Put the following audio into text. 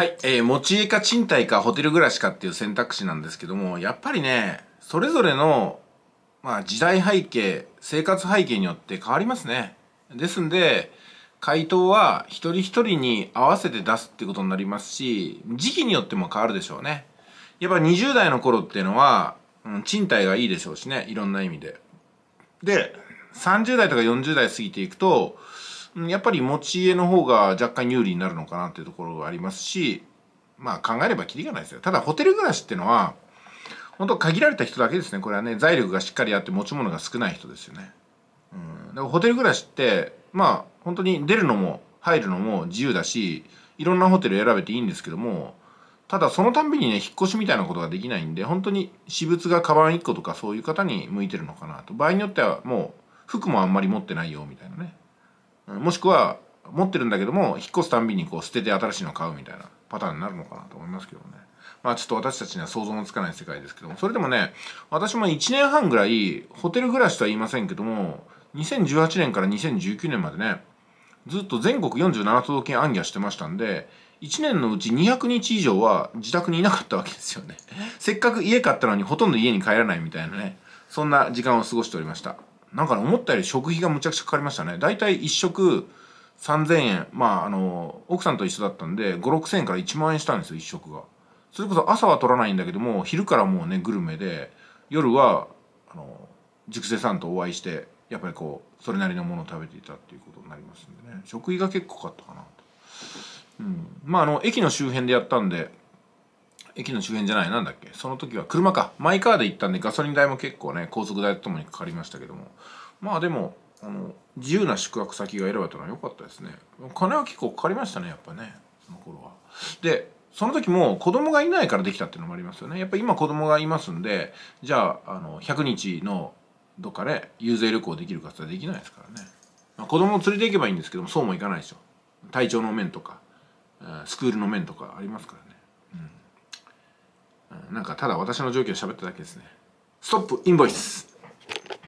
はい、えー、持ち家か賃貸かホテル暮らしかっていう選択肢なんですけども、やっぱりね、それぞれの、まあ、時代背景、生活背景によって変わりますね。ですんで、回答は一人一人に合わせて出すってことになりますし、時期によっても変わるでしょうね。やっぱ20代の頃っていうのは、うん、賃貸がいいでしょうしね、いろんな意味で。で、30代とか40代過ぎていくと、やっぱり持ち家の方が若干有利になるのかなっていうところがありますし、まあ考えればキリがないですよ。ただホテル暮らしっていうのは、本当限られた人だけですね。これはね、財力がしっかりあって持ち物が少ない人ですよね。うん。だからホテル暮らしって、まあ本当に出るのも入るのも自由だし、いろんなホテル選べていいんですけども、ただそのたんびにね、引っ越しみたいなことができないんで、本当に私物がカバン1個とかそういう方に向いてるのかなと。場合によってはもう服もあんまり持ってないよみたいなね。もしくは持ってるんだけども引っ越すたんびにこう捨てて新しいのを買うみたいなパターンになるのかなと思いますけどねまあちょっと私たちには想像もつかない世界ですけどもそれでもね私も1年半ぐらいホテル暮らしとは言いませんけども2018年から2019年までねずっと全国47都道府県暗記してましたんで1年のうち200日以上は自宅にいなかったわけですよねせっかく家買ったのにほとんど家に帰らないみたいなねそんな時間を過ごしておりましたなんか、思ったより食費がむちゃくちゃかかりましたね大体1食3000円まああの奥さんと一緒だったんで56000円から1万円したんですよ1食がそれこそ朝は取らないんだけども昼からもうねグルメで夜はあの熟成さんとお会いしてやっぱりこうそれなりのものを食べていたっていうことになりますんでね食費が結構かかったかなと、うん、まああの駅の周辺でやったんで駅の周辺じゃないなんだっけその時は車かマイカーで行ったんでガソリン代も結構ね高速代とともにかかりましたけどもまあでもあの自由な宿泊先が選ばれたのは良かったですね金は結構かかりましたねやっぱねその頃はでその時も子供がいないからできたっていうのもありますよねやっぱ今子供がいますんでじゃああの100日のどっかで遊説旅行できるかってできないですからね、まあ、子供を連れていけばいいんですけどもそうもいかないでしょ体調の面とかスクールの面とかありますからねうんなんかただ私の状況を喋っただけですねストップインボイス